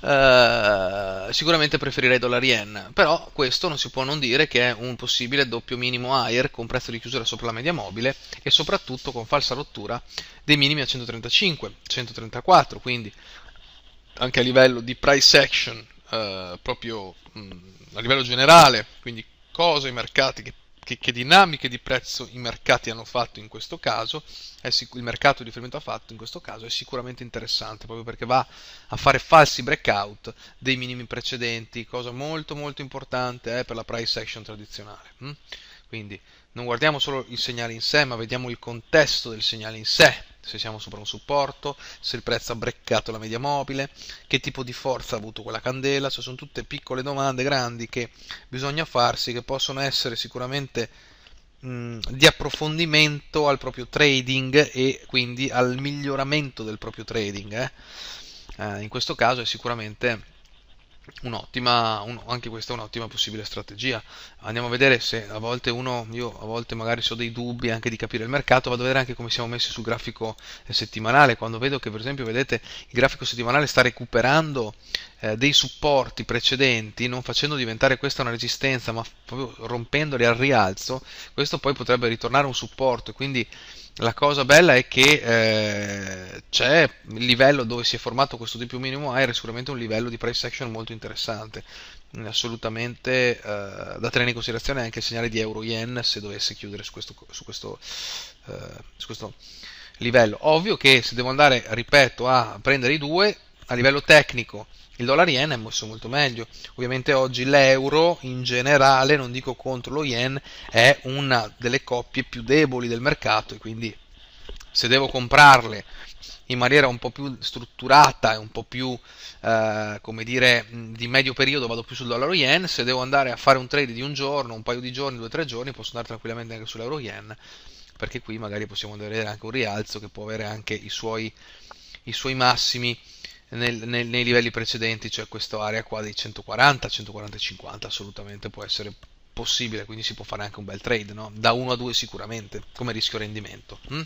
eh, sicuramente preferirei dollari yen, però questo non si può non dire che è un possibile doppio minimo higher con prezzo di chiusura sopra la media mobile e soprattutto con falsa rottura dei minimi a 135, 134, quindi anche a livello di price action, eh, proprio mh, mm, a livello generale, quindi cosa i mercati che che, che, dinamiche di prezzo i mercati hanno fatto in questo caso, sic- il mercato di riferimento ha fatto in questo caso è sicuramente interessante proprio perché va a fare falsi breakout dei minimi precedenti, cosa molto molto importante eh, per la price action tradizionale. Hm? Quindi non guardiamo solo il segnale in sé, ma vediamo il contesto del segnale in sé se siamo sopra un supporto, se il prezzo ha breccato la media mobile, che tipo di forza ha avuto quella candela, cioè sono tutte piccole domande grandi che bisogna farsi, che possono essere sicuramente mh, di approfondimento al proprio trading e quindi al miglioramento del proprio trading. Eh? Eh, in questo caso è sicuramente un'ottima, un, anche questa è un'ottima possibile strategia. Andiamo a vedere se a volte uno, io a volte magari ho dei dubbi anche di capire il mercato, vado a vedere anche come siamo messi sul grafico eh, settimanale, quando vedo che per esempio, vedete, il grafico settimanale sta recuperando eh, dei supporti precedenti, non facendo diventare questa una resistenza, ma proprio rompendoli al rialzo, questo poi potrebbe ritornare un supporto, quindi la cosa bella è che eh, c'è il livello dove si è formato questo di più minimo aereo, sicuramente un livello di price action molto interessante, assolutamente eh, da tenere in considerazione anche il segnale di euro-yen se dovesse chiudere su questo, su questo, eh, su questo livello. Ovvio che se devo andare, ripeto, a prendere i due, a livello tecnico il dollaro yen è messo molto meglio. Ovviamente oggi l'euro in generale, non dico contro lo yen, è una delle coppie più deboli del mercato e quindi se devo comprarle in maniera un po' più strutturata e un po' più, eh, come dire, di medio periodo vado più sul dollaro yen, se devo andare a fare un trade di un giorno, un paio di giorni, due o tre giorni, posso andare tranquillamente anche sull'euro yen, perché qui magari possiamo vedere anche un rialzo che può avere anche i suoi, i suoi massimi nel, nel, nei livelli precedenti, cioè questa area qua dei 140, 140 50 assolutamente può essere possibile, quindi si può fare anche un bel trade, no? da 1 a 2 sicuramente, come rischio rendimento. Hm?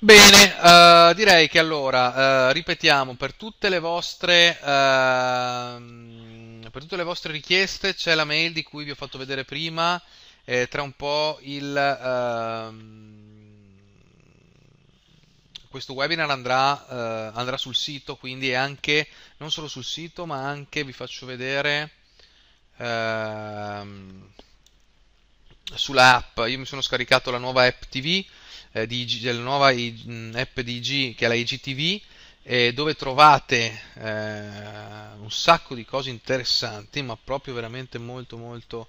Bene, uh, direi che allora uh, ripetiamo per tutte le vostre uh, per tutte le vostre richieste c'è la mail di cui vi ho fatto vedere prima eh, tra un po' il ehm, questo webinar andrà, eh, andrà sul sito, quindi è anche, non solo sul sito, ma anche, vi faccio vedere, ehm, sulla app, io mi sono scaricato la nuova app TV, eh, di, la nuova I, mm, app di IG che è la IGTV, eh, dove trovate eh, un sacco di cose interessanti, ma proprio veramente molto molto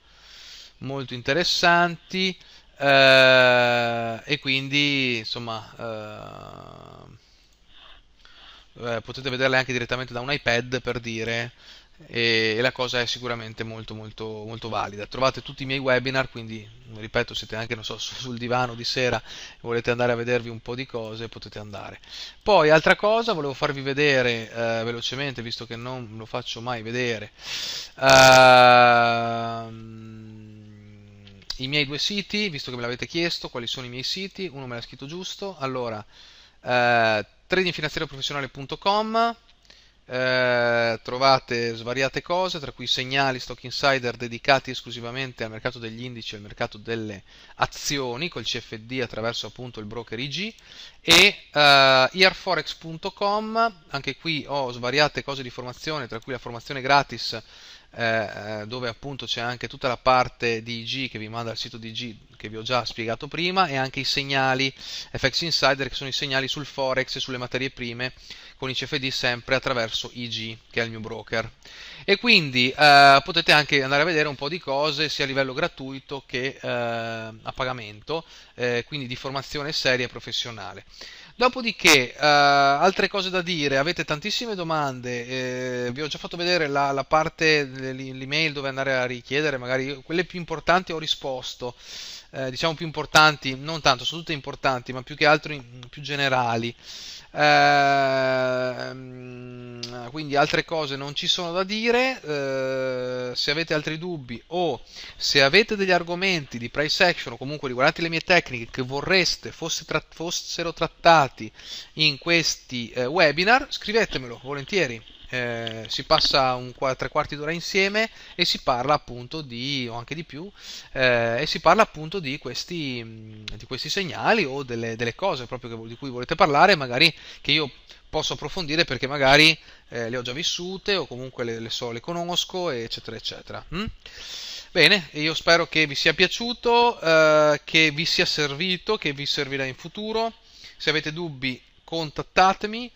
molto interessanti. Eh, e quindi, insomma, eh, eh, potete vederle anche direttamente da un iPad per dire. E, e la cosa è sicuramente molto, molto, molto valida. Trovate tutti i miei webinar, quindi ripeto, siete anche so, sul divano di sera e volete andare a vedervi un po' di cose, potete andare. Poi, altra cosa, volevo farvi vedere eh, velocemente, visto che non lo faccio mai vedere. Uh, i miei due siti, visto che me l'avete chiesto, quali sono i miei siti, uno me l'ha scritto giusto, allora eh, tradingfinanziarioprofessionale.com eh, trovate svariate cose, tra cui segnali stock insider dedicati esclusivamente al mercato degli indici e al mercato delle azioni col CFD attraverso appunto il broker IG e eh, earforex.com, anche qui ho svariate cose di formazione, tra cui la formazione gratis eh, eh, dove appunto c'è anche tutta la parte di IG che vi manda al sito di IG che vi ho già spiegato prima e anche i segnali FX Insider che sono i segnali sul forex e sulle materie prime con i CFD sempre attraverso IG che è il mio broker e quindi eh, potete anche andare a vedere un po' di cose sia a livello gratuito che eh, a pagamento eh, quindi di formazione seria e professionale Dopodiché, eh, altre cose da dire, avete tantissime domande, eh, vi ho già fatto vedere la, la parte dell'email dove andare a richiedere, magari quelle più importanti ho risposto, eh, diciamo più importanti, non tanto, sono tutte importanti, ma più che altro in, più generali. Uh, quindi altre cose non ci sono da dire uh, se avete altri dubbi o se avete degli argomenti di price action o comunque riguardanti le mie tecniche che vorreste fosse tra fossero trattati affrontati in questi eh, webinar, scrivetemelo volentieri. Eh, si passa un qu- tre quarti d'ora insieme e si parla appunto di, o anche di più, eh, e si parla appunto di questi, mm, di questi segnali o delle, delle cose proprio che, di cui volete parlare, magari che io posso approfondire perché magari eh, le ho già vissute o comunque le, le so, le conosco, eccetera, eccetera. Mm? Bene, io spero che vi sia piaciuto, eh, che vi sia servito, che vi servirà in futuro. Se avete dubbi contattatemi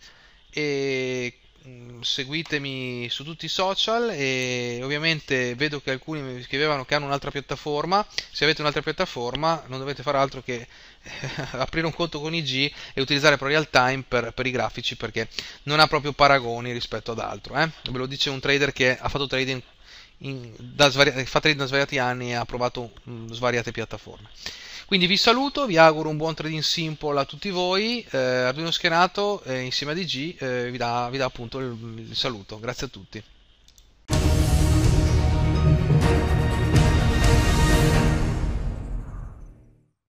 e mm, seguitemi su tutti i social e ovviamente vedo che alcuni mi scrivevano che hanno un'altra piattaforma se avete un'altra piattaforma non dovete fare altro che eh, aprire un conto con IG e utilizzare Pro Real Time per, per, i grafici perché non ha proprio paragoni rispetto ad altro eh? ve lo dice un trader che ha fatto trading in, da, svariati, fa trading da svariati anni e ha provato mh, mm, svariate piattaforme quindi vi saluto, vi auguro un buon trading simple a tutti voi, eh, Arduino Schienato eh, insieme a DG eh, vi dà appunto il, il saluto, grazie a tutti.